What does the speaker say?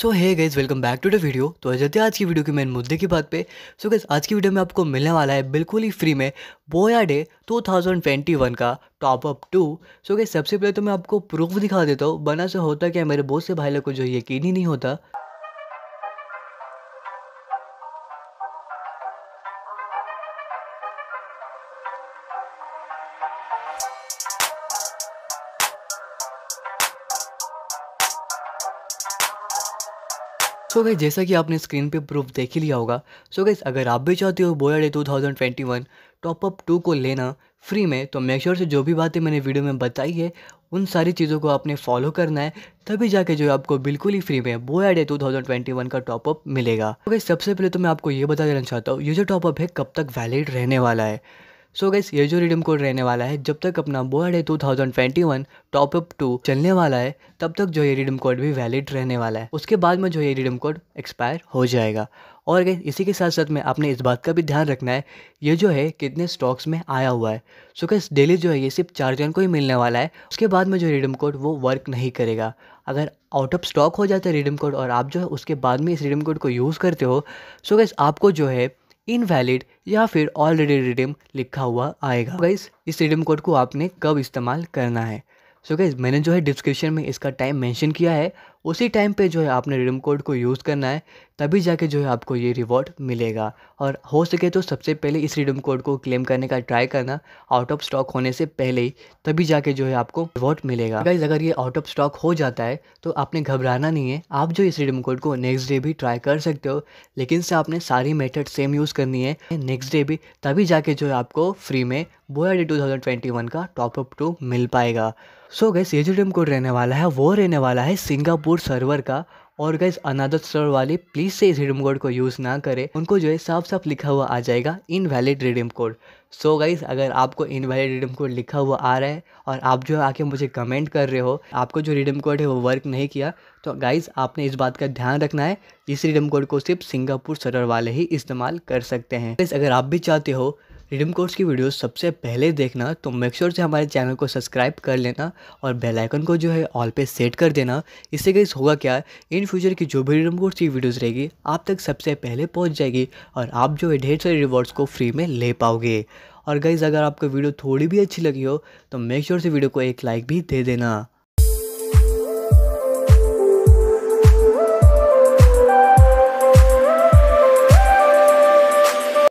so hi guys welcome back to the video तो अजय तो आज की वीडियो के मेन मुद्दे की बात पे सो so गाइज आज की वीडियो में आपको मिलने वाला है बिल्कुल ही फ्री में बोया डे 2021 का top up two so guys सबसे पहले तो मैं आपको प्रूफ दिखा देता हूँ बना से होता क्या मेरे बहुत से भाई लोग को जो यकीन ही नहीं होता सो गई जैसा कि आपने स्क्रीन पे प्रूफ देख ही लिया होगा सो गई अगर आप भी चाहते हो two thousand twenty one top up two को लेना फ्री में तो मेक श्योर से जो भी बातें मैंने वीडियो में बताई है उन सारी चीज़ों को आपने फॉलो करना है तभी जाके जो आपको बिल्कुल ही फ्री में Booyah day two thousand twenty one का टॉपअप मिलेगा तो सबसे पहले तो मैं आपको ये बता देना चाहता हूँ ये जो टॉपअप है कब तक वैलिड रहने वाला है सो गैस ये जो रिडीम कोड रहने वाला है जब तक अपना बोर्ड है two thousand twenty one top up two चलने वाला है तब तक जो ये रिडीम कोड भी वैलिड रहने वाला है उसके बाद में जो ये रिडीम कोड एक्सपायर हो जाएगा और गैस इसी के साथ साथ में आपने इस बात का भी ध्यान रखना है ये जो है कितने स्टॉक्स में आया हुआ है सो गैस डेली जो है ये सिर्फ चार जन को ही मिलने वाला है उसके बाद में जो रिडीम कोड वो वर्क नहीं करेगा अगर आउट ऑफ स्टॉक हो जाता है रिडीम कोड और आप जो है उसके बाद में इस रिडीम कोड को यूज़ करते हो सो गैस आपको जो है इनवैलिड या फिर ऑलरेडी रिडीम लिखा हुआ आएगा गाइज तो इस रिडीम कोड को आपने कब इस्तेमाल करना है सो so गाइज मैंने जो है डिस्क्रिप्शन में इसका टाइम मेंशन किया है उसी टाइम पे जो है आपने रिडम कोड को यूज़ करना है तभी जाके जो है आपको ये रिवॉर्ड मिलेगा और हो सके तो सबसे पहले इस रिडम कोड को क्लेम करने का ट्राई करना आउट ऑफ स्टॉक होने से पहले ही तभी जाके जो है आपको रिवॉर्ड मिलेगा गाइज अगर ये आउट ऑफ स्टॉक हो जाता है तो आपने घबराना नहीं है आप जो इस रिडम कोड को नेक्स्ट डे भी ट्राई कर सकते हो लेकिन से आपने सारी मेथड सेम यूज़ करनी है नेक्स्ट डे भी तभी जाके जो है आपको फ्री में बोया डे टू का टॉपअप टू मिल पाएगा सो गैस ये जो रिडीम कोड रहने वाला है वो रहने वाला है सिंगापुर कोड सर्वर का और गैस अनादत सर्वर वाले प्लीज़ से इस रिडीम कोड को यूज़ ना करें उनको जो है साफ साफ लिखा हुआ आ जाएगा invalid redeem code so guys अगर आपको इनवैलिड रिडीम कोड लिखा हुआ आ रहा है और आप जो आके मुझे कमेंट कर रहे हो आपको जो रिडीम कोड है वो वर्क नहीं किया तो गाइज़ आपने इस बात का ध्यान रखना है इस रिडीम कोड को सिर्फ सिंगापुर सर्वर वाले ही इस्तेमाल कर सकते हैं गाइज अगर आप भी चाहते हो रिडीम कोर्स की वीडियो सबसे पहले देखना तो मेक श्योर से हमारे चैनल को सब्सक्राइब कर लेना और बेल आइकन को जो है ऑल पे सेट कर देना इससे कैसे होगा क्या इन फ्यूचर की जो भी रिडीम कोर्स की वीडियोस रहेगी आप तक सबसे पहले पहुंच जाएगी और आप जो है ढेर सारे रिवॉर्ड्स को फ्री में ले पाओगे और गाइज़ अगर आपको वीडियो थोड़ी भी अच्छी लगी हो तो मेक श्योर से वीडियो को एक लाइक भी दे देना